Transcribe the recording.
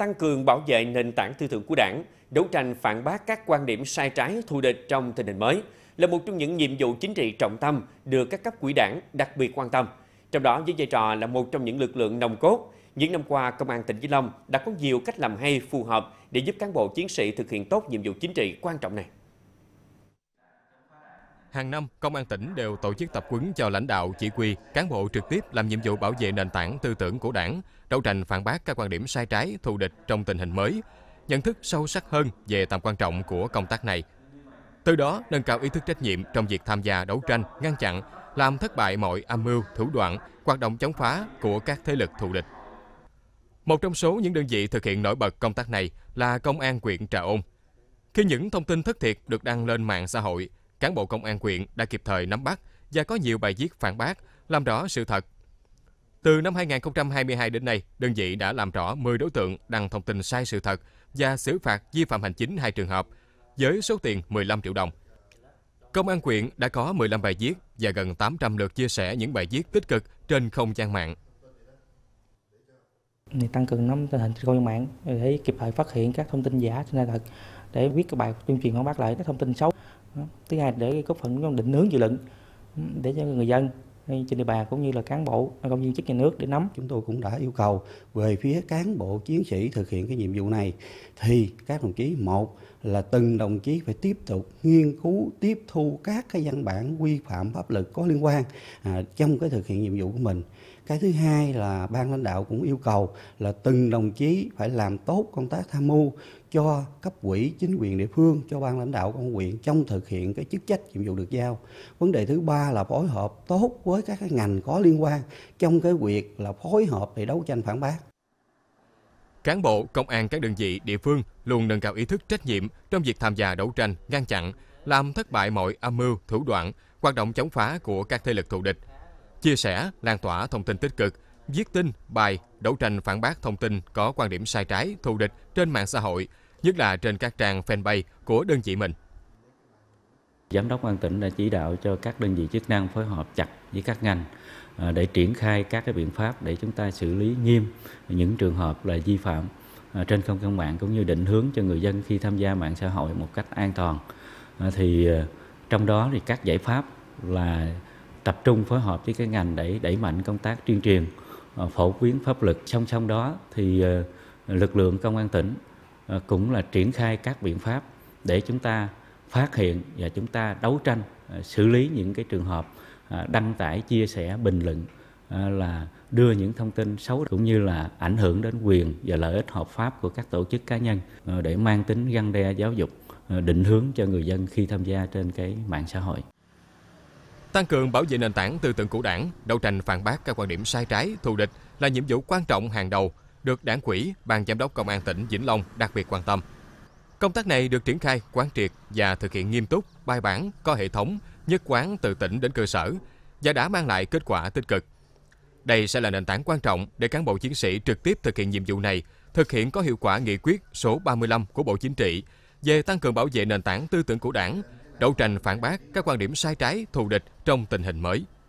tăng cường bảo vệ nền tảng tư tưởng của đảng, đấu tranh phản bác các quan điểm sai trái thù địch trong tình hình mới là một trong những nhiệm vụ chính trị trọng tâm được các cấp quỹ đảng đặc biệt quan tâm. Trong đó với vai trò là một trong những lực lượng nòng cốt, những năm qua Công an tỉnh Vĩnh Long đã có nhiều cách làm hay phù hợp để giúp cán bộ chiến sĩ thực hiện tốt nhiệm vụ chính trị quan trọng này. Hàng năm, Công an tỉnh đều tổ chức tập huấn cho lãnh đạo, chỉ huy, cán bộ trực tiếp làm nhiệm vụ bảo vệ nền tảng tư tưởng của đảng, đấu tranh phản bác các quan điểm sai trái, thù địch trong tình hình mới, nhận thức sâu sắc hơn về tầm quan trọng của công tác này. Từ đó, nâng cao ý thức trách nhiệm trong việc tham gia đấu tranh, ngăn chặn, làm thất bại mọi âm mưu, thủ đoạn, hoạt động chống phá của các thế lực thù địch. Một trong số những đơn vị thực hiện nổi bật công tác này là Công an huyện Trà Ôn. Khi những thông tin thất thiệt được đăng lên mạng xã hội, cán bộ công an quyện đã kịp thời nắm bắt và có nhiều bài viết phản bác, làm rõ sự thật. Từ năm 2022 đến nay, đơn vị đã làm rõ 10 đối tượng đăng thông tin sai sự thật và xử phạt vi phạm hành chính hai trường hợp với số tiền 15 triệu đồng. Công an quyện đã có 15 bài viết và gần 800 lượt chia sẻ những bài viết tích cực trên không gian mạng. Để tăng cường nắm tình hình trên không gian mạng để kịp thời phát hiện các thông tin giả trên sai thật để viết các bài tuyên truyền phản bác lại các thông tin xấu thứ hai để góp phần trong định hướng dự luận ừ, để cho người dân trên địa bàn cũng như là cán bộ à, công viên chức nhà nước để nắm. Chúng tôi cũng đã yêu cầu về phía cán bộ chiến sĩ thực hiện cái nhiệm vụ này thì các đồng chí một là từng đồng chí phải tiếp tục nghiên cứu tiếp thu các cái văn bản quy phạm pháp luật có liên quan à, trong cái thực hiện nhiệm vụ của mình. Cái thứ hai là ban lãnh đạo cũng yêu cầu là từng đồng chí phải làm tốt công tác tham mưu cho cấp quỹ chính quyền địa phương cho ban lãnh đạo công quyền trong thực hiện cái chức trách nhiệm vụ được giao vấn đề thứ ba là phối hợp tốt với các cái ngành có liên quan trong cái việc là phối hợp để đấu tranh phản bác cán bộ công an các đơn vị địa phương luôn nâng cao ý thức trách nhiệm trong việc tham gia đấu tranh ngăn chặn làm thất bại mọi âm mưu thủ đoạn hoạt động chống phá của các thế lực thù địch chia sẻ lan tỏa thông tin tích cực viết tin, bài, đấu tranh phản bác thông tin có quan điểm sai trái, thù địch trên mạng xã hội nhất là trên các trang fanpage của đơn vị mình. Giám đốc an tỉnh đã chỉ đạo cho các đơn vị chức năng phối hợp chặt với các ngành à, để triển khai các cái biện pháp để chúng ta xử lý nghiêm những trường hợp là vi phạm à, trên không gian mạng cũng như định hướng cho người dân khi tham gia mạng xã hội một cách an toàn. À, thì trong đó thì các giải pháp là tập trung phối hợp với các ngành để đẩy mạnh công tác tuyên truyền phổ biến pháp luật song song đó thì lực lượng công an tỉnh Ờ, cũng là triển khai các biện pháp để chúng ta phát hiện và chúng ta đấu tranh ờ, xử lý những cái trường hợp ờ, đăng tải chia sẻ bình luận là đưa những thông tin xấu cũng như là ảnh hưởng đến quyền và lợi ích hợp pháp của các tổ chức cá nhân để mang tính răn đe giáo dục định hướng cho người dân khi tham gia trên cái mạng xã hội. Tăng cường bảo vệ nền tảng tư tưởng của đảng, đấu tranh phản bác các quan điểm sai trái, thù địch là nhiệm vụ quan trọng hàng đầu được đảng quỹ, ban giám đốc công an tỉnh Vĩnh Long đặc biệt quan tâm. Công tác này được triển khai quán triệt và thực hiện nghiêm túc, bài bản, có hệ thống, nhất quán từ tỉnh đến cơ sở và đã mang lại kết quả tích cực. Đây sẽ là nền tảng quan trọng để cán bộ chiến sĩ trực tiếp thực hiện nhiệm vụ này, thực hiện có hiệu quả nghị quyết số 35 của Bộ Chính trị về tăng cường bảo vệ nền tảng tư tưởng của Đảng, đấu tranh phản bác các quan điểm sai trái, thù địch trong tình hình mới.